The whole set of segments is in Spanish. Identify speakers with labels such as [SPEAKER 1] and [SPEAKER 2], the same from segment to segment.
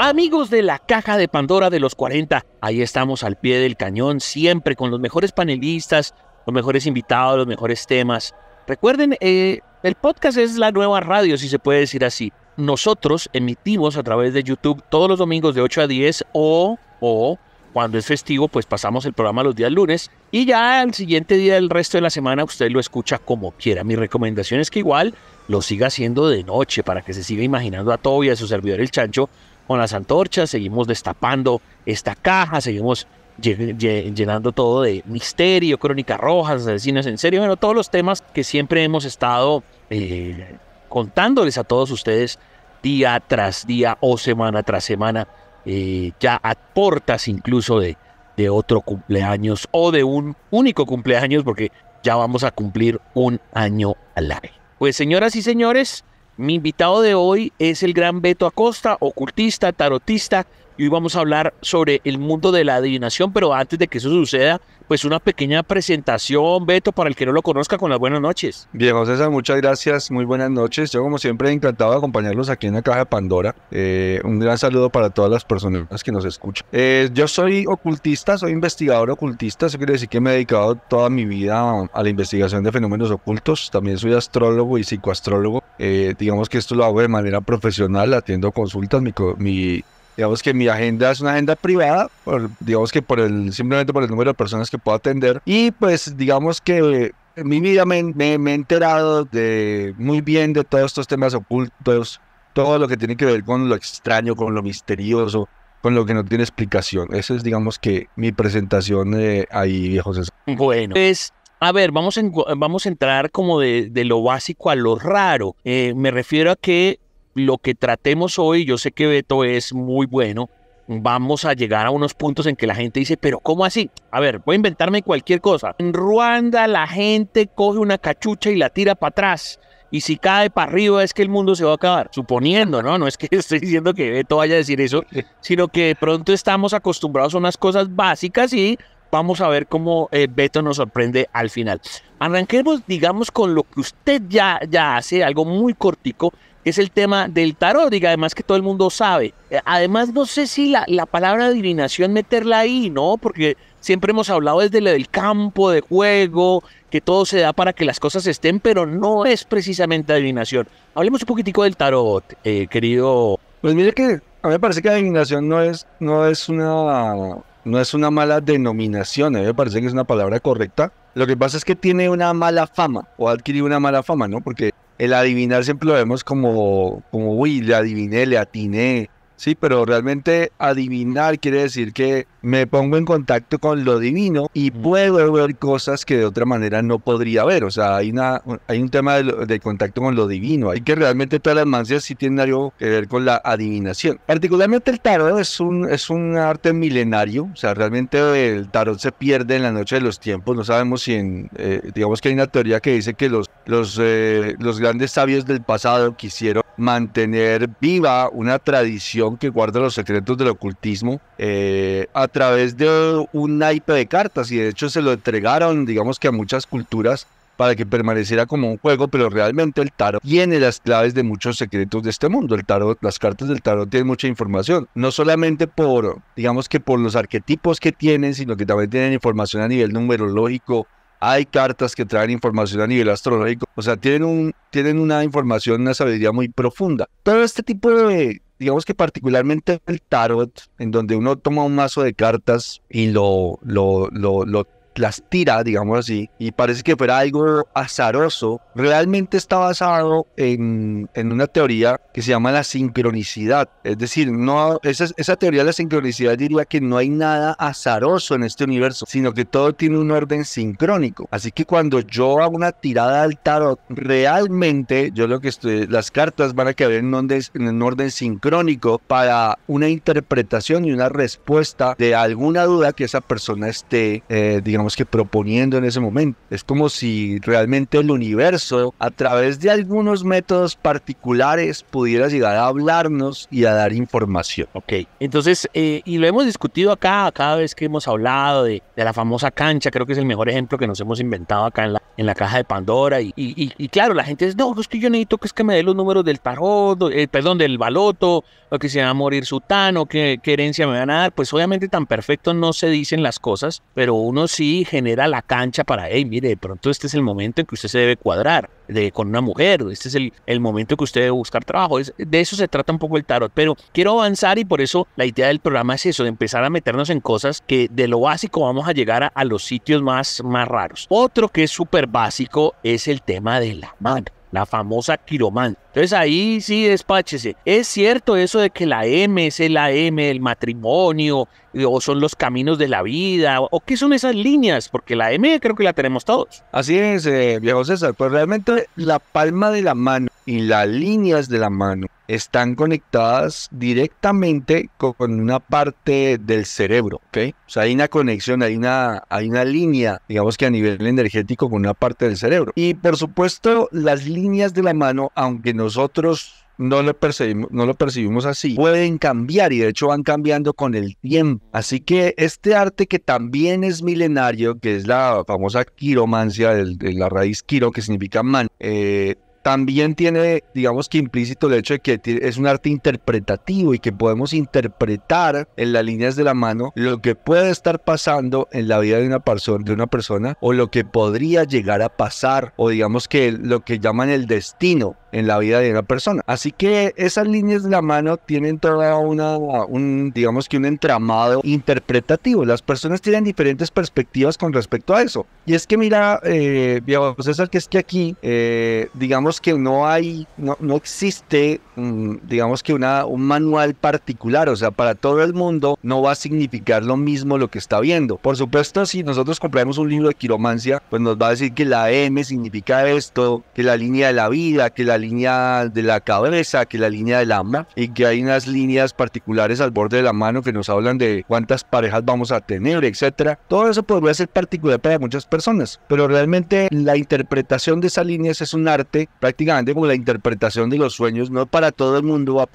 [SPEAKER 1] Amigos de la caja de Pandora de los 40, ahí estamos al pie del cañón, siempre con los mejores panelistas, los mejores invitados, los mejores temas. Recuerden, eh, el podcast es la nueva radio, si se puede decir así. Nosotros emitimos a través de YouTube todos los domingos de 8 a 10 o, o cuando es festivo, pues pasamos el programa los días lunes y ya al siguiente día del resto de la semana usted lo escucha como quiera. Mi recomendación es que igual lo siga haciendo de noche para que se siga imaginando a Toby y a su servidor el Chancho con las antorchas, seguimos destapando esta caja, seguimos llenando todo de misterio, crónicas rojas, asesinos en serio, bueno, todos los temas que siempre hemos estado eh, contándoles a todos ustedes día tras día o semana tras semana, eh, ya a portas incluso de, de otro cumpleaños o de un único cumpleaños, porque ya vamos a cumplir un año al aire. Pues señoras y señores, mi invitado de hoy es el gran Beto Acosta, ocultista, tarotista, y hoy vamos a hablar sobre el mundo de la adivinación, pero antes de que eso suceda, pues una pequeña presentación, Beto, para el que no lo conozca, con las buenas noches.
[SPEAKER 2] Bien, José, muchas gracias, muy buenas noches. Yo como siempre encantado de acompañarlos aquí en la Caja Pandora. Eh, un gran saludo para todas las personas que nos escuchan. Eh, yo soy ocultista, soy investigador ocultista, eso quiere decir que me he dedicado toda mi vida a la investigación de fenómenos ocultos. También soy astrólogo y psicoastrólogo. Eh, digamos que esto lo hago de manera profesional, atiendo consultas, mi, mi digamos que mi agenda es una agenda privada, por, digamos que por el, simplemente por el número de personas que puedo atender. Y pues digamos que en mi vida me, he enterado de muy bien de todos estos temas ocultos, todo lo que tiene que ver con lo extraño, con lo misterioso, con lo que no tiene explicación. Esa es, digamos que, mi presentación eh, ahí, viejos.
[SPEAKER 1] Bueno, pues a ver, vamos, vamos a entrar como de, lo básico a lo raro. Eh, me refiero a que lo que tratemos hoy, yo sé que Beto es muy bueno, vamos a llegar a unos puntos en que la gente dice, pero ¿cómo así? A ver, voy a inventarme cualquier cosa. En Ruanda la gente coge una cachucha y la tira para atrás. Y si cae para arriba es que el mundo se va a acabar. Suponiendo, ¿no? No es que estoy diciendo que Beto vaya a decir eso, sino que de pronto estamos acostumbrados a unas cosas básicas y vamos a ver cómo eh, Beto nos sorprende al final. Arranquemos, digamos, con lo que usted ya, ya hace, algo muy cortico, es el tema del tarot, y además que todo el mundo sabe. Eh, además, no sé si la, la palabra adivinación meterla ahí, ¿no? Porque siempre hemos hablado desde el del campo de juego, que todo se da para que las cosas estén, pero no es precisamente adivinación. Hablemos un poquitico del tarot, eh, querido.
[SPEAKER 2] Pues mire que a mí me parece que adivinación no es, no es una no es una mala denominación, a mí me parece que es una palabra correcta. Lo que pasa es que tiene una mala fama o adquirió una mala fama, ¿no? Porque el adivinar siempre lo vemos como, como, uy, le adiviné, le atiné. Sí, pero realmente adivinar quiere decir que me pongo en contacto con lo divino y puedo ver cosas que de otra manera no podría ver. O sea, hay, una, hay un tema de contacto con lo divino. Hay que realmente todas las mancias sí tienen algo que ver con la adivinación. Particularmente el tarot es un, es un arte milenario. O sea, realmente el tarot se pierde en la noche de los tiempos. No sabemos si en, eh, digamos que hay una teoría que dice que los, los, eh, los grandes sabios del pasado quisieron mantener viva una tradición que guarda los secretos del ocultismo. Eh, través de un naipe de cartas y de hecho se lo entregaron, digamos que a muchas culturas para que permaneciera como un juego, pero realmente el tarot tiene las claves de muchos secretos de este mundo. El tarot, las cartas del tarot tienen mucha información, no solamente por, digamos que por los arquetipos que tienen, sino que también tienen información a nivel numerológico, hay cartas que traen información a nivel astrológico, o sea, tienen, un, tienen una información, una sabiduría muy profunda. Todo este tipo de, digamos que particularmente el tarot, en donde uno toma un mazo de cartas y lo, lo, lo las tira, digamos así, y parece que fuera algo azaroso, realmente está basado en, en una teoría que se llama la sincronicidad. Es decir, no, esa, esa teoría de la sincronicidad diría que no hay nada azaroso en este universo, sino que todo tiene un orden sincrónico. Así que cuando yo hago una tirada al tarot, realmente yo lo que estoy, las cartas van a quedar en, en un orden sincrónico para una interpretación y una respuesta de alguna duda que esa persona esté, eh, digamos, que proponiendo en ese momento. Es como si realmente el universo, a través de algunos métodos particulares, pudiera llegar a hablarnos y a dar información. Ok,
[SPEAKER 1] entonces, eh, y lo hemos discutido acá cada vez que hemos hablado de, de, la famosa cancha, creo que es el mejor ejemplo que nos hemos inventado acá en la, en la caja de Pandora. Y, y, claro, la gente dice, no, es que yo necesito que es que me dé los números del tarot, eh, perdón, del baloto, o que se va a morir Sutano, o qué herencia me van a dar. Pues obviamente tan perfecto no se dicen las cosas, pero uno sí genera la cancha para, hey, mire, de pronto este es el momento en que usted se debe cuadrar de, con una mujer, este es el, momento momento que usted debe buscar trabajo. Es, de eso se trata un poco el tarot, pero quiero avanzar y por eso la idea del programa es eso, de empezar a meternos en cosas que de lo básico vamos a llegar a, los sitios más, más raros. Otro que es súper básico es el tema de la mano la famosa Quiromán. Entonces ahí sí despáchese. Es cierto eso de que la M es el M el matrimonio, o son los caminos de la vida, o qué son esas líneas,
[SPEAKER 2] porque la M creo que la tenemos todos. Así es, eh, viejo César, pues realmente la palma de la mano y las líneas de la mano están conectadas directamente con una parte del cerebro, ¿ok? O sea, hay una conexión, hay una, hay una línea, digamos que a nivel energético con una parte del cerebro. Y por supuesto, las líneas de la mano, aunque nosotros no lo, percibimos, no lo percibimos así, pueden cambiar y de hecho van cambiando con el tiempo. Así que este arte que también es milenario, que es la famosa quiromancia, de la raíz quiro que significa mano, eh, también tiene, digamos que implícito el hecho de que es un arte interpretativo y que podemos interpretar en las líneas de la mano lo que puede estar pasando en la vida de una persona, de una persona o lo que podría llegar a pasar o digamos que lo que llaman el destino en la vida de una persona. Así que esas líneas de la mano tienen toda una, un, digamos que un entramado interpretativo. Las personas tienen diferentes perspectivas con respecto a eso. Y es que mira, eh, César, que es que aquí, eh, digamos que no hay, no, no existe, mm, digamos que una, un manual particular. O sea, para todo el mundo no va a significar lo mismo lo que está viendo. Por supuesto, si nosotros compramos un libro de quiromancia, pues nos va a decir que la M significa esto, que la línea de la vida, que la línea de la cabeza, que la línea del alma y que hay unas líneas particulares al borde de la mano que nos hablan de cuántas parejas vamos a tener, etcétera. Todo eso podría ser particular para muchas personas, pero realmente la interpretación de esas líneas es un arte, prácticamente como la interpretación de los sueños, no para todo el mundo va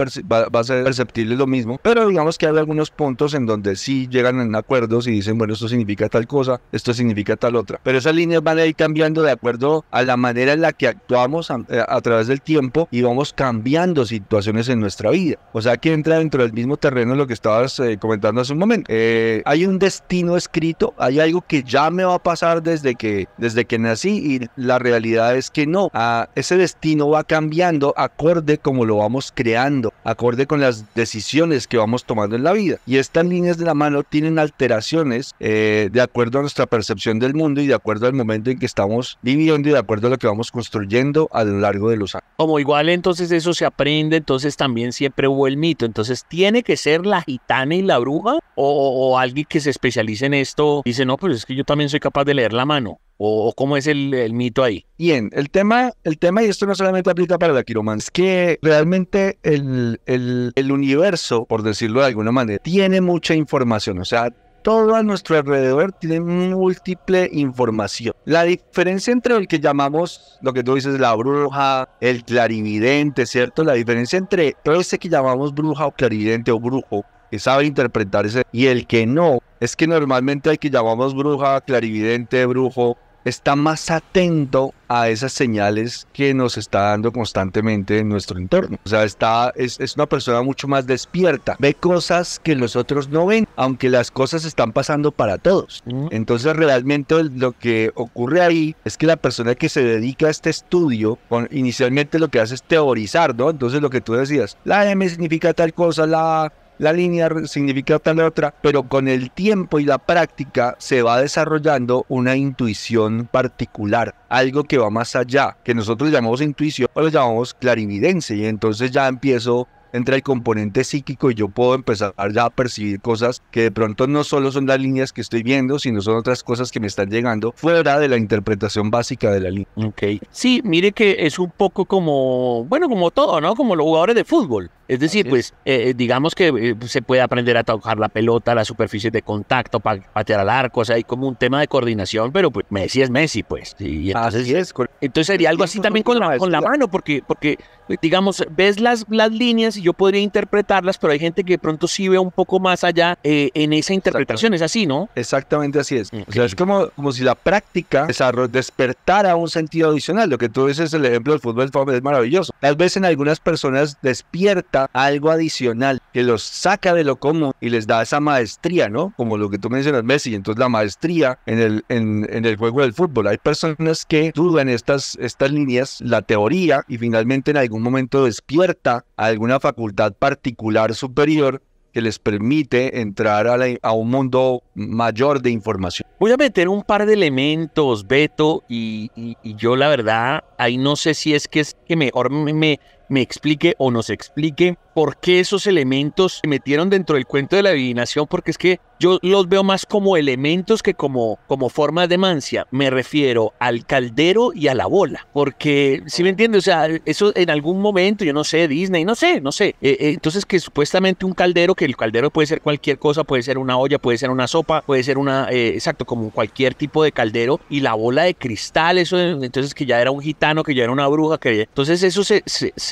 [SPEAKER 2] a, ser perceptible lo mismo, pero digamos que hay algunos puntos en donde sí llegan en acuerdos y dicen, bueno, esto significa tal cosa, esto significa tal otra, pero esas líneas van a ir cambiando de acuerdo a la manera en la que actuamos a, eh, a través del tiempo y vamos cambiando situaciones en nuestra vida. O sea que entra dentro del mismo terreno lo que estabas eh, comentando hace un momento. Eh, hay un destino escrito, hay algo que ya me va a pasar desde que, desde que nací y la realidad es que no. Ah, ese destino va cambiando acorde como lo vamos creando, acorde con las decisiones que vamos tomando en la vida. Y estas líneas de la mano tienen alteraciones eh, de acuerdo a nuestra percepción del mundo y de acuerdo al momento en que estamos viviendo y de acuerdo a lo que vamos construyendo a lo largo de los años.
[SPEAKER 1] Como igual entonces eso se aprende, entonces también siempre hubo el mito. Entonces tiene que ser la gitana y la bruja o, alguien que se especialice en esto. Dice, no, pues es que yo también soy capaz de leer la mano. ¿O cómo es el, mito ahí?
[SPEAKER 2] Bien, el tema, el tema, y esto no solamente aplica para la quiromancia, es que realmente el, el universo, por decirlo de alguna manera, tiene mucha información. O sea, todo a nuestro alrededor tiene múltiple información. La diferencia entre el que llamamos, lo que tú dices, la bruja, el clarividente, ¿cierto? La diferencia entre todo ese que llamamos bruja o clarividente o brujo, que sabe interpretarse, y el que no, es que normalmente hay que llamamos bruja, clarividente, brujo, está más atento a esas señales que nos está dando constantemente en nuestro entorno. O sea, está, es, una persona mucho más despierta, ve cosas que los otros no ven, aunque las cosas están pasando para todos. Entonces, realmente lo que ocurre ahí es que la persona que se dedica a este estudio, inicialmente lo que hace es teorizar, ¿no? Entonces, lo que tú decías, la M significa tal cosa, la la línea significa otra, la otra, pero con el tiempo y la práctica se va desarrollando una intuición particular, algo que va más allá, que nosotros llamamos intuición o lo llamamos clarividencia, y entonces ya empiezo entra el componente psíquico y yo puedo empezar ya a percibir cosas que de pronto no solo son las líneas que estoy viendo, sino son otras cosas que me están llegando fuera de la interpretación básica de la línea. Ok. Sí, mire que es un poco
[SPEAKER 1] como, bueno, como todo, ¿no? Como los jugadores de fútbol. Es decir, pues eh, eh, digamos que eh, pues, se puede aprender a tocar la pelota, la superficie de contacto, para patear al arco, o sea, hay como un tema de coordinación, pero pues Messi es Messi, pues. Y entonces, es. Entonces sería algo así también con la, con la mano, porque, porque pues, digamos, ves las, las líneas yo podría interpretarlas, pero hay gente que de pronto sí ve un poco más allá eh, en esa interpretación. Es así,
[SPEAKER 2] ¿no? Exactamente así es. O sea, es como, como si la práctica despertara un sentido adicional. Lo que tú dices, el ejemplo del fútbol es maravilloso. Tal vez en algunas personas despierta algo adicional que los saca de lo común y les da esa maestría, ¿no? Como lo que tú mencionas, Messi. Entonces, la maestría en el, en, en el juego del fútbol. Hay personas que dudan estas, estas líneas, la teoría, y finalmente en algún momento despierta alguna facultad particular superior que les permite entrar a, un mundo mayor de información. Voy a meter un par de elementos, Beto, y, yo la verdad, ahí no sé si es que es que mejor
[SPEAKER 1] me, me explique o nos explique por qué esos elementos se metieron dentro del cuento de la adivinación, porque es que yo los veo más como elementos que como, como formas de mancia. Me refiero al caldero y a la bola, porque si me entiendes, o sea, eso en algún momento, yo no sé, Disney, no sé, no sé. Eh, eh, entonces que supuestamente un caldero, que el caldero puede ser cualquier cosa, puede ser una olla, puede ser una sopa, puede ser una, eh, exacto, como cualquier tipo de caldero, y la bola de cristal, eso, entonces que ya era un gitano, que ya era una bruja, que entonces eso se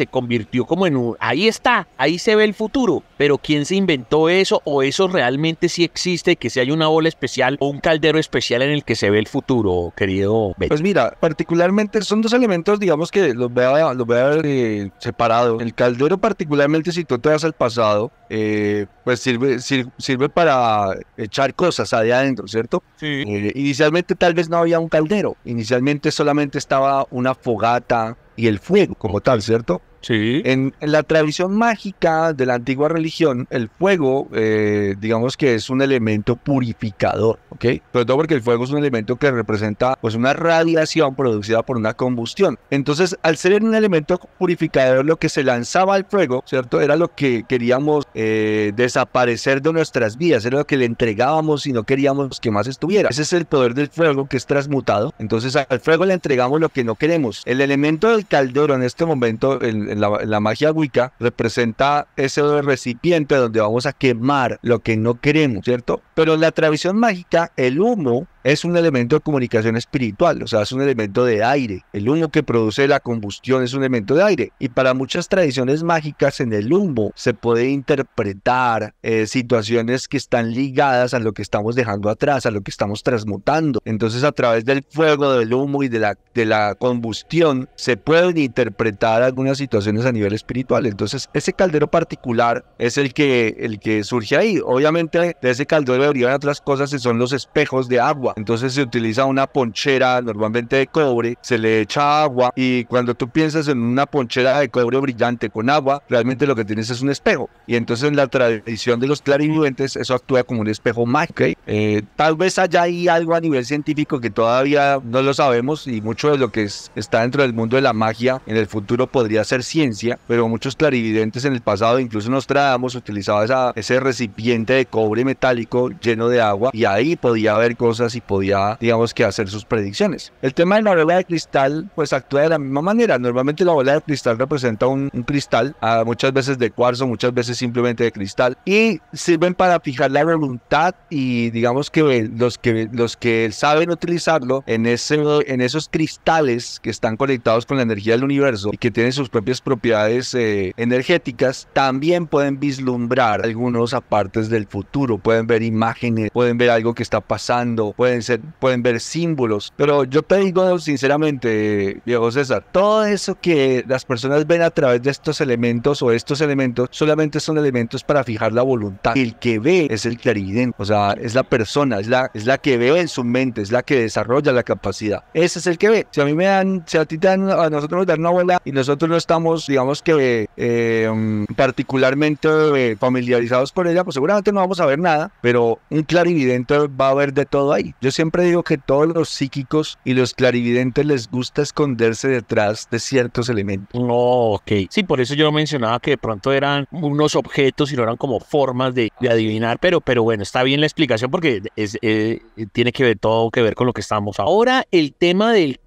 [SPEAKER 1] convirtió como en un... Ahí está, ahí se ve el futuro. Pero ¿quién se inventó eso? ¿O eso realmente sí existe? Que si hay una bola especial o un caldero especial en el que se ve el
[SPEAKER 2] futuro, querido Pues mira, particularmente son dos elementos, digamos que los voy a, los eh, separados. El caldero particularmente, si tú te vas al pasado, eh, pues sirve, sirve para echar cosas adentro, ¿cierto? Sí. Eh, inicialmente tal vez no había un caldero. Inicialmente solamente estaba una fogata y el fuego como tal, ¿cierto? Sí. En, la tradición mágica de la antigua religión, el fuego, eh, digamos que es un elemento purificador, ¿ok? Sobre todo porque el fuego es un elemento que representa pues una radiación producida por una combustión. Entonces, al ser un elemento purificador, lo que se lanzaba al fuego, ¿cierto? Era lo que queríamos eh, desaparecer de nuestras vidas, era lo que le entregábamos y no queríamos que más estuviera. Ese es el poder del fuego que es transmutado. Entonces, al fuego le entregamos lo que no queremos. El elemento del caldero en este momento, el, la, magia Wicca, representa ese recipiente donde vamos a quemar lo que no queremos, ¿cierto? Pero la tradición mágica, el humo es un elemento de comunicación espiritual, o sea, es un elemento de aire. El humo que produce la combustión es un elemento de aire. Y para muchas tradiciones mágicas en el humo se puede interpretar eh, situaciones que están ligadas a lo que estamos dejando atrás, a lo que estamos transmutando. Entonces a través del fuego, del humo y de la, de la combustión se pueden interpretar algunas situaciones a nivel espiritual. Entonces ese caldero particular es el que, el que surge ahí. Obviamente de ese caldero derivan otras cosas que son los espejos de agua entonces se utiliza una ponchera normalmente de cobre, se le echa agua y cuando tú piensas en una ponchera de cobre brillante con agua, realmente lo que tienes es un espejo. Y entonces en la tradición de los clarividentes eso actúa como un espejo mágico. Eh, tal vez allá hay algo a nivel científico que todavía no lo sabemos y mucho de lo que está dentro del mundo de la magia en el futuro podría ser ciencia, pero muchos clarividentes en el pasado, incluso Nostradamus, utilizaba esa, ese recipiente de cobre metálico lleno de agua y ahí podía haber cosas y podía, digamos que hacer sus predicciones. El tema de la bola de cristal, pues actúa de la misma manera. Normalmente la bola de cristal representa un, cristal, ah, muchas veces de cuarzo, muchas veces simplemente de cristal, y sirven para fijar la voluntad y digamos que los que, los que saben utilizarlo en, ese, en esos cristales que están conectados con la energía del universo y que tienen sus propias propiedades eh, energéticas, también pueden vislumbrar algunos apartes del futuro, pueden ver imágenes, pueden ver algo que está pasando, pueden pueden, ser, pueden ver símbolos. Pero yo te digo sinceramente, Diego César, todo eso que las personas ven a través de estos elementos o estos elementos solamente son elementos para fijar la voluntad. El que ve es el clarividente, o sea, es la persona, es la, es la que ve en su mente, es la que desarrolla la capacidad. Ese es el que ve. Si a mí me dan, si a ti te dan, a nosotros nos dan una abuela y nosotros no estamos, digamos que eh, um, particularmente eh, familiarizados con ella, pues seguramente no vamos a ver nada, pero un clarividente va a ver de todo ahí. Yo siempre digo que todos los psíquicos y los clarividentes les gusta esconderse detrás de ciertos elementos. No,
[SPEAKER 1] ok. Sí, por eso yo mencionaba que de pronto eran unos objetos y no eran como formas de, adivinar, pero, pero bueno, está bien la explicación porque eh, tiene que ver todo que ver con lo que estamos ahora. Ahora el tema del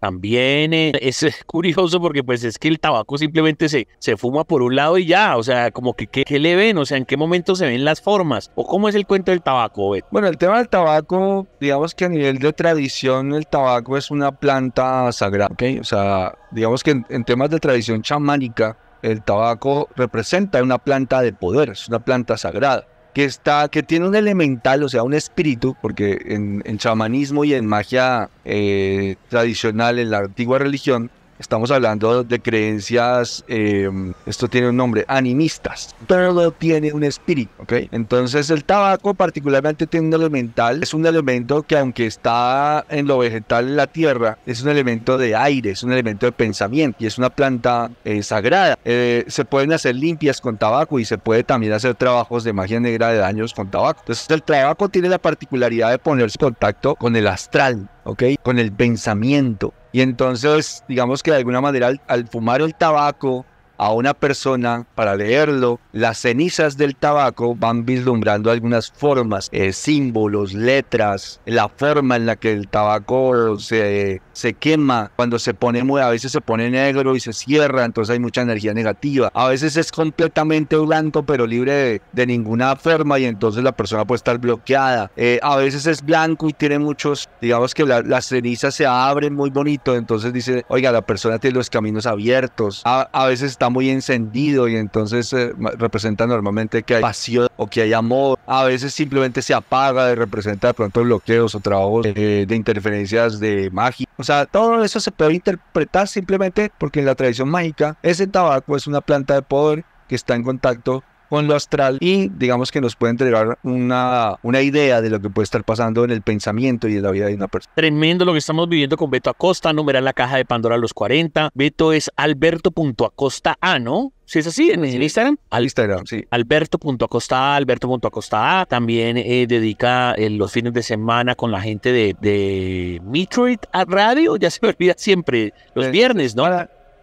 [SPEAKER 1] también eh, es, curioso porque pues es que el tabaco simplemente se, se fuma por un lado y ya, o sea, como que ¿qué, le ven, o sea, en qué momento se ven las formas
[SPEAKER 2] o cómo es el cuento del tabaco. Bueno, el tema del tabaco, digamos que a nivel de tradición el tabaco es una planta sagrada, O sea, digamos que en, en temas de tradición chamánica, el tabaco representa una planta de poder, es una planta sagrada que, está, que tiene un elemental, o sea, un espíritu, porque en, en chamanismo y en magia eh, tradicional, en la antigua religión, Estamos hablando de creencias, em, esto tiene un nombre, animistas. Todo tiene un espíritu, ¿ok? Entonces el tabaco particularmente tiene un elemental, es un elemento que aunque está en lo vegetal en la tierra, es un elemento de aire, es un elemento de pensamiento y es una planta eh, sagrada. Eh, se pueden hacer limpias con tabaco y se puede también hacer trabajos de magia negra de daños con tabaco. Entonces el tabaco tiene la particularidad de ponerse en contacto con el astral, ¿ok? Con el pensamiento, y entonces, digamos que de alguna manera, al, fumar el tabaco, a una persona para leerlo, las cenizas del tabaco van vislumbrando algunas formas, eh, símbolos, letras, la forma en la que el tabaco se, se quema, cuando se pone, a veces se pone negro y se cierra, entonces hay mucha energía negativa. A veces es completamente blanco, pero libre de, ninguna forma y entonces la persona puede estar bloqueada. Eh, a veces es blanco y tiene muchos, digamos que las cenizas se abren muy bonito, entonces dice, oiga, la persona tiene los caminos abiertos. a veces está muy encendido y entonces eh, representa normalmente que hay pasión o que hay amor. A veces simplemente se apaga de representa de pronto bloqueos o trabajos eh, de interferencias de magia. O sea, todo eso se puede interpretar simplemente porque en la tradición mágica ese tabaco es una planta de poder que está en contacto con lo astral y digamos que nos puede entregar una, una idea de lo que puede estar pasando en el pensamiento y en la vida de una persona.
[SPEAKER 1] Tremendo lo que estamos viviendo con Beto Acosta, en la caja de Pandora los 40. Beto es alberto.acosta A, ¿no? Si es así, en, Instagram. Al, Instagram, sí. Alberto.acosta, Alberto.acosta. También eh, dedica eh, los fines de semana con la gente de, de
[SPEAKER 2] Metroid a radio. Ya se me olvida siempre. Los viernes, ¿no?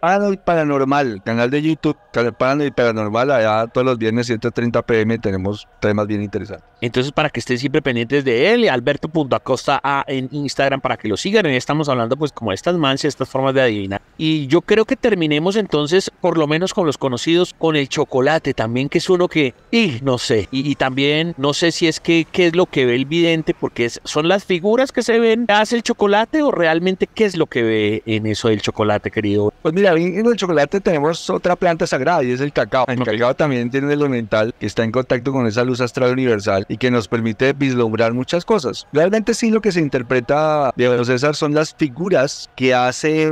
[SPEAKER 2] Paranoid Paranormal, canal de YouTube, y Paranormal, allá todos los viernes 7.30 pm tenemos temas bien interesantes.
[SPEAKER 1] Entonces, para que estén siempre pendientes de él, alberto.acosta A en Instagram, para que lo sigan, estamos hablando pues como estas manchas estas formas de adivinar. Y yo creo que terminemos entonces, por lo menos con los conocidos, con el chocolate también, que es uno que, y no sé, y, también no sé si es que qué es lo que ve el vidente, porque son las figuras que se ven, hace el
[SPEAKER 2] chocolate o realmente qué es lo que ve en eso del chocolate, querido. Pues mira, en el chocolate tenemos otra planta sagrada y es el cacao. El cacao también tiene el elemental que está en contacto con esa luz astral universal y que nos permite vislumbrar muchas cosas. Realmente sí lo que se interpreta de César son las figuras que hace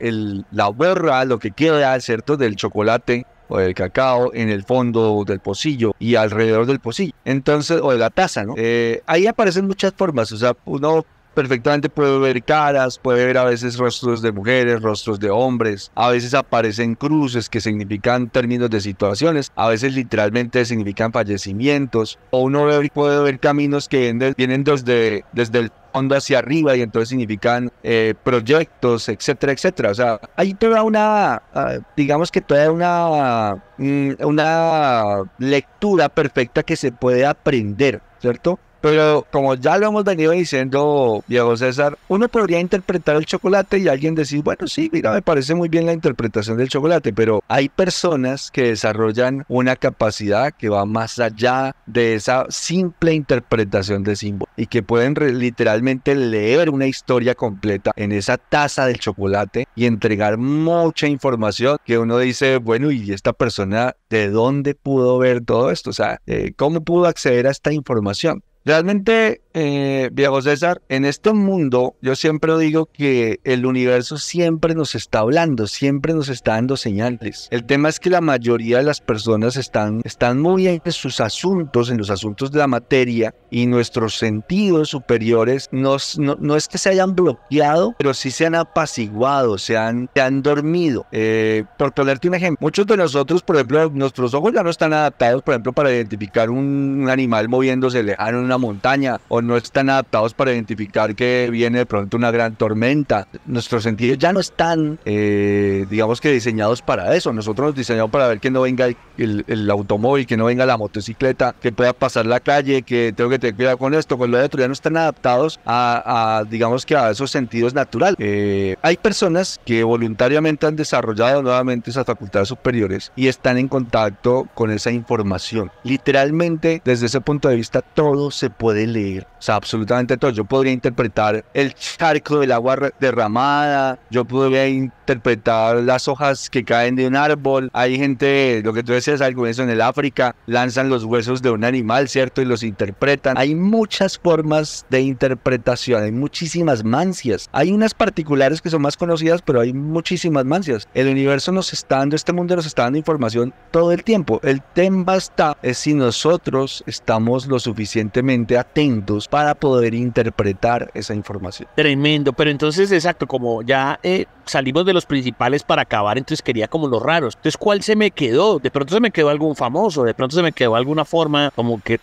[SPEAKER 2] eh, la huerra, lo que queda, ¿cierto?, del chocolate o del cacao en el fondo del pocillo y alrededor del pocillo. Entonces, o de la taza, ¿no? Eh, ahí aparecen muchas formas, o sea, uno perfectamente puede ver caras, puede ver a veces rostros de mujeres, rostros de hombres, a veces aparecen cruces que significan términos de situaciones, a veces literalmente significan fallecimientos, o uno puede ver caminos que vienen, desde, el fondo hacia arriba y entonces significan eh, proyectos, etcétera, etcétera. O sea, hay toda una, ah, digamos que toda una, mm, una lectura perfecta que se puede aprender, ¿cierto? Pero como ya lo hemos venido diciendo, Diego César, uno podría interpretar el chocolate y alguien decir, bueno, sí, mira, me parece muy bien la interpretación del chocolate, pero hay personas que desarrollan una capacidad que va más allá de esa simple interpretación de símbolo y que pueden literalmente leer una historia completa en esa taza del chocolate y entregar mucha información que uno dice, bueno, ¿y esta persona de dónde pudo ver todo esto? O sea, eh, ¿cómo pudo acceder a esta información? Realmente, viejo eh, César, en este mundo yo siempre digo que el universo siempre nos está hablando, siempre nos está dando señales. El tema es que la mayoría de las personas están, están muy en sus asuntos, en los asuntos de la materia y nuestros sentidos superiores nos, no, es que se hayan bloqueado, pero sí se han apaciguado, se han, se han dormido. Eh, por ponerte un ejemplo, muchos de nosotros, por ejemplo, nuestros ojos ya no están adaptados, por ejemplo, para identificar un, un animal moviéndose lejano una montaña o no están adaptados para identificar que viene de pronto una gran tormenta. Nuestros sentidos ya no están, eh, digamos que diseñados para eso. Nosotros nos diseñamos para ver que no venga el, automóvil, que no venga la motocicleta, que pueda pasar la calle, que tengo que tener cuidado con esto, con lo de otro. Ya no están adaptados a, digamos que a esos sentidos naturales. Eh, hay personas que voluntariamente han desarrollado nuevamente esas facultades superiores y están en contacto con esa información. Literalmente, desde ese punto de vista, todos se puede leer. O sea, absolutamente todo. Yo podría interpretar el charco del agua derramada, yo podría interpretar las hojas que caen de un árbol. Hay gente, lo que tú decías algo en el África, lanzan los huesos de un animal, ¿cierto? Y los interpretan. Hay muchas formas de interpretación, hay muchísimas mancias. Hay unas particulares que son más conocidas, pero hay muchísimas mancias. El universo nos está dando, este mundo nos está dando información todo el tiempo. El tema está es si nosotros estamos lo suficientemente atentos para poder interpretar esa información.
[SPEAKER 1] Tremendo, pero entonces exacto, como ya he eh, salimos de los principales para acabar, entonces quería como los raros. Entonces, ¿cuál se me quedó? De pronto se me quedó algún famoso, de pronto se me quedó alguna forma como que,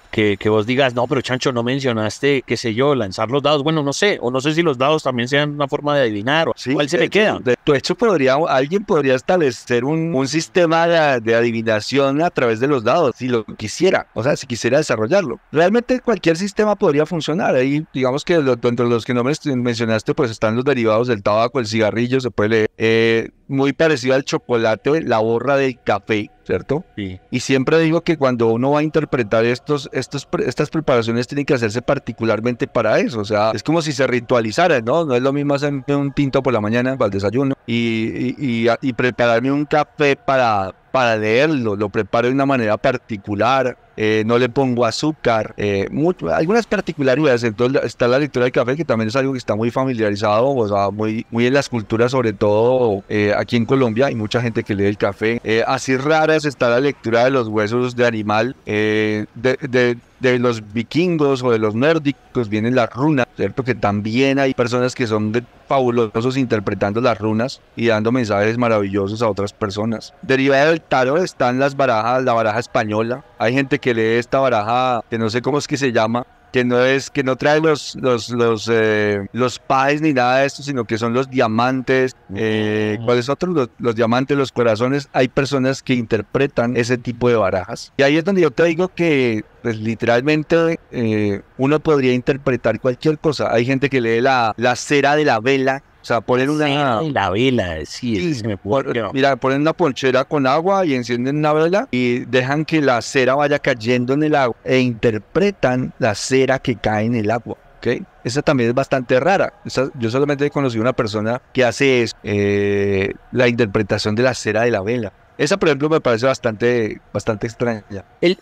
[SPEAKER 1] vos digas, no, pero Chancho, no mencionaste, qué sé yo, lanzar los dados. Bueno, no sé, o no sé si los
[SPEAKER 2] dados también sean una forma de adivinar, o cuál se me queda. De, hecho, podría, alguien podría establecer un, sistema de, adivinación a través de los dados, si lo quisiera, o sea, si quisiera desarrollarlo. Realmente cualquier sistema podría funcionar. Ahí, digamos que entre los que no mencionaste, pues están los derivados del tabaco, el cigarrillo, se puede leer. Eh, muy parecido al chocolate, la borra del café, ¿cierto? Y siempre digo que cuando uno va a interpretar estos, estos, estas preparaciones tienen que hacerse particularmente para eso, o sea, es como si se ritualizara, ¿no? No es lo mismo hacerme un tinto por la mañana para el desayuno y, prepararme un café para, para leerlo, lo preparo de una manera particular, eh, no le pongo azúcar, eh, algunas particularidades. Entonces está la lectura del café, que también es algo que está muy familiarizado, o sea, muy, muy en las culturas, sobre todo eh, aquí en Colombia hay mucha gente que lee el café. Eh, así rara está la lectura de los huesos de animal. Eh, de, los vikingos o de los nórdicos vienen las runas, ¿cierto? Que también hay personas que son fabulosos interpretando las runas y dando mensajes maravillosos a otras personas. Derivada del tarot están las barajas, la baraja española. Hay gente que lee esta baraja, que no sé cómo es que se llama, que no es que no trae los los los eh, los ni nada de esto, sino que son los diamantes. Eh, ¿Cuáles otros? Los, diamantes, los corazones. Hay personas que interpretan ese tipo de barajas. Y ahí es donde yo te digo que pues literalmente eh, uno podría interpretar cualquier cosa. Hay gente que lee la, la cera de la vela o sea, ponen una. la vela, sí. mira, ponen una ponchera con agua y encienden una vela y dejan que la cera vaya cayendo en el agua e interpretan la cera que cae en el agua. ¿ok? Esa también es bastante rara. yo solamente he conocido una persona que hace eso, eh, la interpretación de la cera de la vela. Esa, por ejemplo, me parece bastante, bastante extraña.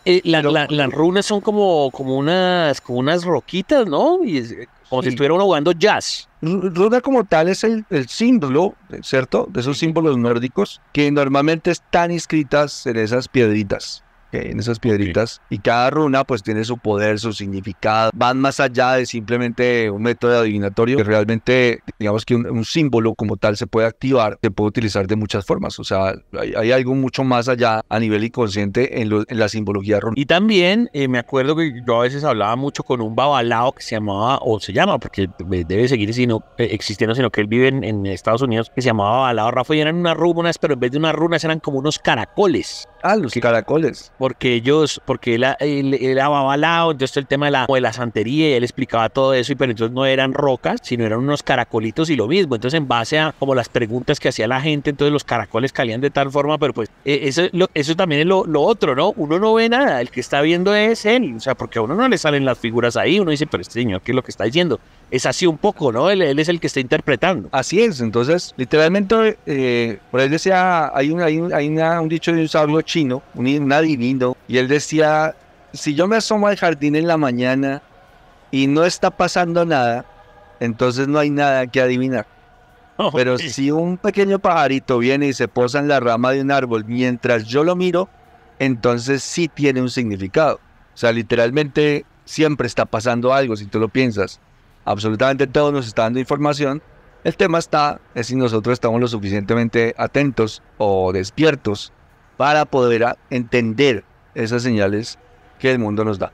[SPEAKER 1] las runas son
[SPEAKER 2] como, como, unas, unas roquitas, ¿no? Y como si estuviera uno jugando jazz. Runa como tal es el, el, símbolo, ¿cierto? De esos símbolos nórdicos que normalmente están inscritas en esas piedritas en esas piedritas. Y cada runa pues tiene su poder, su significado. Van más allá de simplemente un método adivinatorio, que realmente digamos que un, símbolo como tal se puede activar, se puede utilizar de muchas formas. O sea, hay, algo mucho más allá a nivel inconsciente en, la simbología runa. Y también eh, me acuerdo
[SPEAKER 1] que yo a veces hablaba mucho con un babalao que se llamaba, o se llama, porque eh, debe seguir si eh, existiendo, sino que él vive en, Estados Unidos, que se llamaba babalao Rafa y eran unas runas, pero en vez de unas runas eran como unos caracoles. Ah, los caracoles. Porque ellos, porque él, él, él lado entonces el tema de la, de la santería, y él explicaba todo eso, y pero entonces no eran rocas, sino eran unos caracolitos y lo mismo. Entonces, en base a como las preguntas que hacía la gente, entonces los caracoles calían de tal forma, pero pues e, eso, eso también es lo, lo, otro, ¿no? Uno no ve nada, el que está viendo es él, o sea, porque a uno no le salen las figuras ahí, uno dice, pero este señor, ¿qué es lo que está diciendo? es así un poco, ¿no? Él, es
[SPEAKER 2] el que está interpretando. Así es, entonces, literalmente, eh, por él decía, hay, un, hay, un, dicho de un sabio chino, un, adivino, y él decía, si yo me asomo al jardín en la mañana y no está pasando nada, entonces no hay nada que adivinar. Pero si un pequeño pajarito viene y se posa en la rama de un árbol mientras yo lo miro, entonces sí tiene un significado. O sea, literalmente siempre está pasando algo si tú lo piensas absolutamente todo nos está dando información. El tema está es si nosotros estamos lo suficientemente atentos o despiertos para poder entender esas señales que el mundo nos da.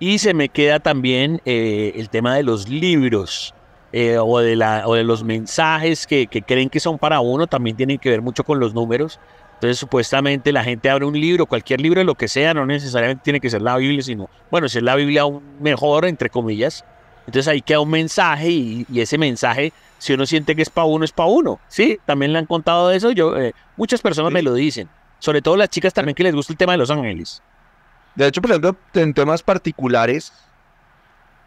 [SPEAKER 1] Y se me queda también eh, el tema de los libros eh, o, de la, o, de los mensajes que, creen que son para uno, también tienen que ver mucho con los números. Entonces, supuestamente la gente abre un libro, cualquier libro, lo que sea, no necesariamente tiene que ser la Biblia, sino, bueno, si es la Biblia mejor, entre comillas, entonces ahí queda un mensaje y, ese mensaje, si uno siente que es para uno, es para uno. Sí, también le han contado eso. Yo, eh, muchas personas
[SPEAKER 2] me lo dicen. Sobre todo las chicas también que les gusta el tema de Los Ángeles. De hecho, por ejemplo, en temas particulares,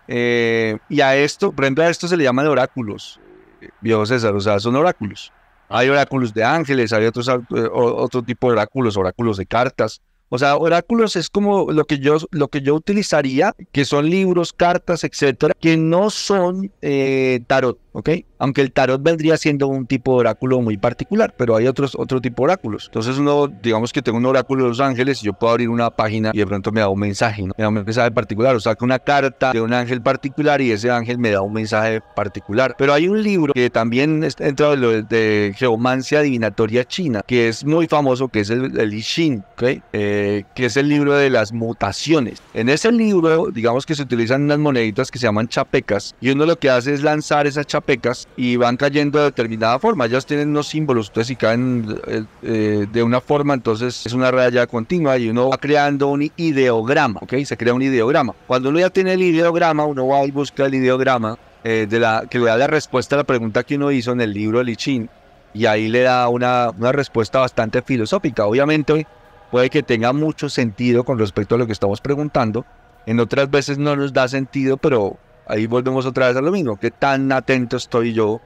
[SPEAKER 2] eh, y a esto, por ejemplo, a esto se le llama de oráculos, eh, viejo César, o sea, son oráculos. Hay oráculos de ángeles, hay otros, otro tipo de oráculos, oráculos de cartas, o sea, oráculos es como lo que yo, lo que yo utilizaría, que son libros, cartas, etcétera, que no son eh, tarot. ¿ok? Aunque el tarot vendría siendo un tipo de oráculo muy particular, pero hay otros otro tipo de oráculos. Entonces uno, digamos que tengo un oráculo de Los Ángeles, y yo puedo abrir una página y de pronto me da un mensaje, ¿no? Me da un mensaje particular, o saco una carta de un ángel particular y ese ángel me da un mensaje particular. Pero hay un libro que también está dentro de, lo de geomancia adivinatoria china, que es muy famoso, que es el, I Ching, eh, que es el libro de las mutaciones. En ese libro, digamos que se utilizan unas moneditas que se llaman chapecas y uno lo que hace es lanzar esas chapecas pecas y van cayendo de determinada forma. Ellas tienen unos símbolos, entonces si caen eh, eh, de una forma, entonces es una raya continua y uno va creando un ideograma, ¿ok? Se crea un ideograma. Cuando uno ya tiene el ideograma, uno va y busca el ideograma eh, de la, que le da la respuesta a la pregunta que uno hizo en el libro de Lichín y ahí le da una, una respuesta bastante filosófica. Obviamente puede que tenga mucho sentido con respecto a lo que estamos preguntando, en otras veces no nos da sentido, pero ahí volvemos otra vez a lo mismo, qué tan atento estoy yo,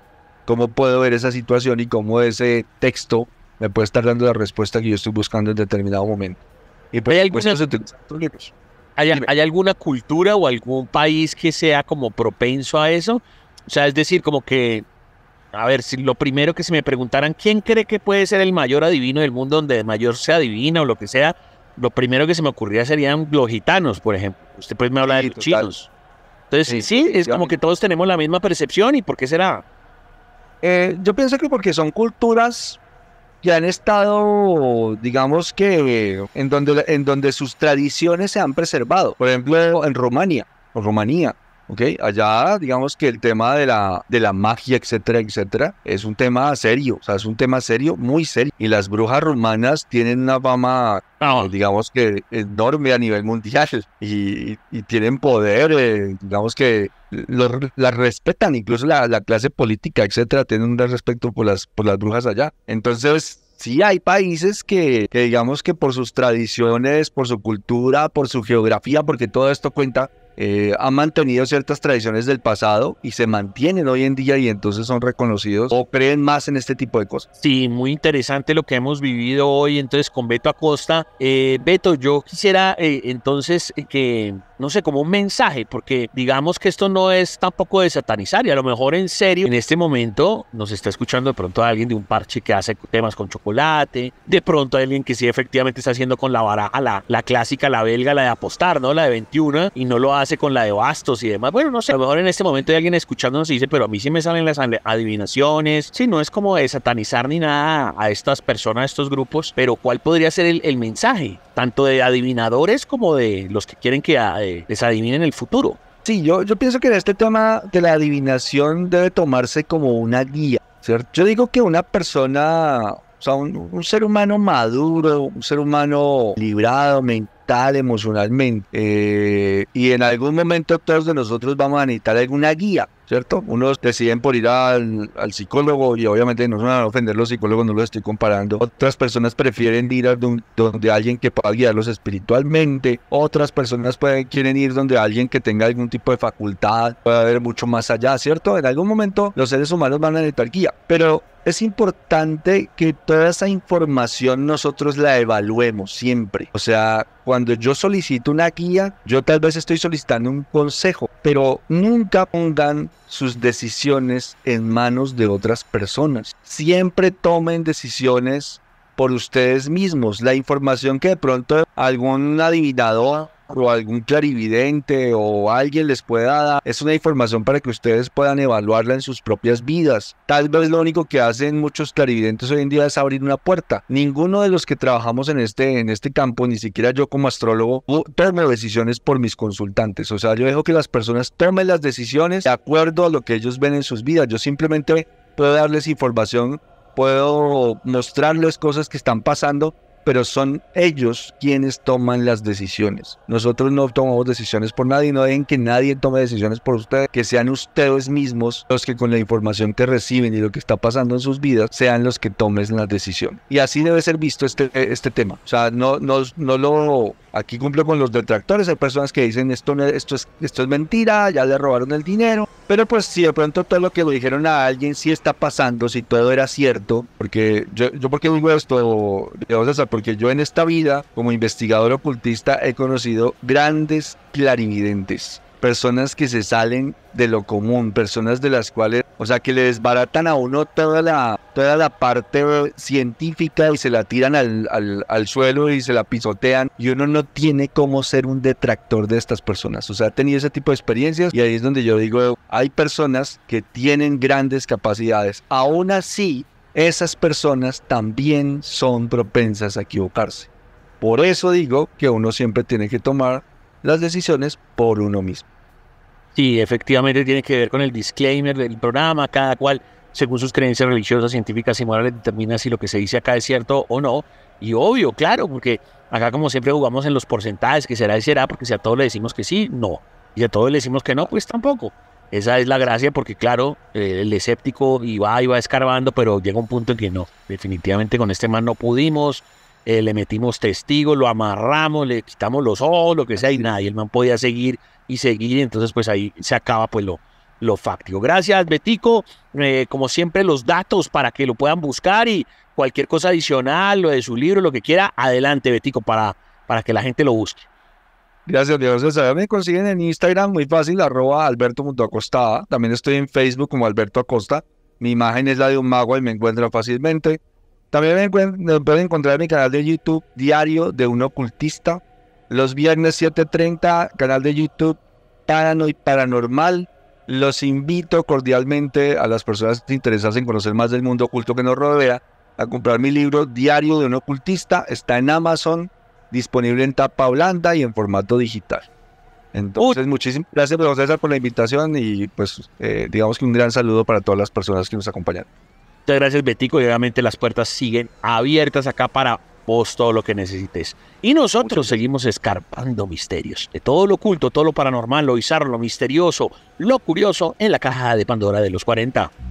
[SPEAKER 2] cómo puedo ver esa situación y cómo ese texto me puede estar dando la respuesta que yo estoy buscando en determinado momento. Y pues, ¿Hay, pues,
[SPEAKER 1] alguna, alguna cultura o algún país que sea como propenso a eso? O sea, es decir, como que, a ver, si lo primero que se me preguntaran, ¿quién cree que puede ser el mayor adivino del mundo donde el mayor sea adivina o lo que sea? Lo primero que se me ocurría serían los gitanos, por ejemplo. Usted puede me habla de los chinos. Entonces, sí, es como que todos tenemos la misma percepción y ¿por qué
[SPEAKER 2] será? Eh, yo pienso que porque son culturas que han estado, digamos que, en donde, en donde sus tradiciones se han preservado. Por ejemplo, en Rumania o Rumanía ¿ok? Allá, digamos que el tema de la, de la magia, etcétera, etcétera, es un tema serio, o sea, es un tema serio, muy serio. Y las brujas romanas tienen una fama, ah, digamos que enorme a nivel mundial y, tienen poder, eh, digamos que las respetan, incluso la, la, clase política, etcétera, tienen un respeto por las, por las brujas allá. Entonces, sí hay países que, que, digamos que por sus tradiciones, por su cultura, por su geografía, porque todo esto cuenta, eh, han mantenido ciertas tradiciones del pasado y se mantienen hoy en día y entonces son reconocidos o creen más en este tipo de cosas. Sí, muy interesante lo que hemos vivido
[SPEAKER 1] hoy entonces con Beto Acosta. Eh, Beto, yo quisiera eh, entonces eh, que no sé, como un mensaje, porque digamos que esto no es tampoco de satanizar y a lo mejor en serio, en este momento nos está escuchando de pronto a alguien de un parche que hace temas con chocolate, de pronto a alguien que sí efectivamente está haciendo con la baraja la, la clásica, la belga, la de apostar, ¿no? La de 21 y no lo hace con la de bastos y demás. Bueno, no sé, a lo mejor en este momento hay alguien escuchándonos y dice, pero a mí sí me salen las adivinaciones, sí, no es como de satanizar ni nada a estas personas, a estos grupos, pero ¿cuál podría ser el mensaje? Tanto de adivinadores como de los que quieren que... Ah,
[SPEAKER 2] les adivinen el futuro. Sí, yo, yo pienso que este tema de la adivinación debe tomarse como una guía. Yo digo que una persona, o sea, un, ser humano maduro, un ser humano librado mental, emocionalmente, eh, y en algún momento todos de nosotros vamos a necesitar alguna guía. ¿cierto? Unos deciden por ir al, psicólogo y obviamente no van a ofender los psicólogos, no los estoy comparando. Otras personas prefieren ir a donde, alguien que pueda guiarlos espiritualmente. Otras personas pueden, quieren ir donde alguien que tenga algún tipo de facultad, pueda ver mucho más allá, ¿cierto? En algún momento los seres humanos van a necesitar guía, pero es importante que toda esa información nosotros la evaluemos siempre. O sea, cuando yo solicito una guía, yo tal vez estoy solicitando un consejo, pero nunca pongan sus decisiones en manos de otras personas. Siempre tomen decisiones por ustedes mismos. La información que de pronto algún adivinador o algún clarividente o alguien les pueda dar. Es una información para que ustedes puedan evaluarla en sus propias vidas. Tal vez lo único que hacen muchos clarividentes hoy en día es abrir una puerta. Ninguno de los que trabajamos en este, en este campo, ni siquiera yo como astrólogo, tomo decisiones por mis consultantes. O sea, yo dejo que las personas tomen las decisiones de acuerdo a lo que ellos ven en sus vidas. Yo simplemente puedo darles información, puedo mostrarles cosas que están pasando pero son ellos quienes toman las decisiones. Nosotros no tomamos decisiones por nadie, no deben que nadie tome decisiones por ustedes, que sean ustedes mismos los que con la información que reciben y lo que está pasando en sus vidas sean los que tomen las decisiones. Y así debe ser visto este, este tema. O sea, no, no, no lo Aquí cumplo con los detractores, hay personas que dicen esto, esto, es, esto es mentira, ya le robaron el dinero, pero pues si de pronto todo lo que lo dijeron a alguien sí está pasando, si todo era cierto, porque yo, yo porque digo esto, porque yo en esta vida como investigador ocultista he conocido grandes clarividentes, personas que se salen de lo común, personas de las cuales o sea, que le desbaratan a uno toda la, toda la parte científica y se la tiran al, al suelo y se la pisotean. Y uno no tiene cómo ser un detractor de estas personas. O sea, ha tenido ese tipo de experiencias y ahí es donde yo digo, hay personas que tienen grandes capacidades. Aún así, esas personas también son propensas a equivocarse. Por eso digo que uno siempre tiene que tomar las decisiones por uno mismo.
[SPEAKER 1] Sí, efectivamente tiene que ver con el disclaimer del programa, cada cual según sus creencias religiosas, científicas y morales determina si lo que se dice acá es cierto o no. Y obvio, claro, porque acá como siempre jugamos en los porcentajes, que será y será, porque si a todos le decimos que sí, no. Y a todos le decimos que no, pues tampoco. Esa es la gracia porque, claro, eh, el escéptico iba y va escarbando, pero llega un punto en que no, definitivamente con este man no pudimos, eh, le metimos testigos, lo amarramos, le quitamos los ojos, lo que sea, y nadie, el man podía seguir y seguir, entonces pues ahí se acaba pues lo, lo fáctico. Gracias, Betico. Eh, como siempre, los datos para que lo puedan buscar y cualquier cosa adicional, lo de su
[SPEAKER 2] libro, lo que quiera, adelante, Betico, para, para que la gente lo busque. Gracias, Dios. a me consiguen en Instagram, muy fácil, arroba Acostada También estoy en Facebook como Alberto Acosta. Mi imagen es la de un mago y me encuentro fácilmente. También pueden encontrar mi canal de YouTube Diario de un Ocultista. Los viernes 7.30, canal de YouTube Parano y Paranormal. Los invito cordialmente a las personas interesadas en conocer más del mundo oculto que nos rodea a comprar mi libro Diario de un Ocultista. Está en Amazon, disponible en tapa blanda y en formato digital. Entonces, muchísimas gracias, profesor por la invitación y pues eh, digamos que un gran saludo para todas las personas que nos acompañan.
[SPEAKER 1] Muchas gracias, Betico. Y obviamente las puertas siguen abiertas acá para vos todo lo que necesites. Y nosotros seguimos escarpando misterios de todo lo oculto, todo lo paranormal, lo bizarro, lo misterioso, lo curioso en la caja de Pandora de los 40.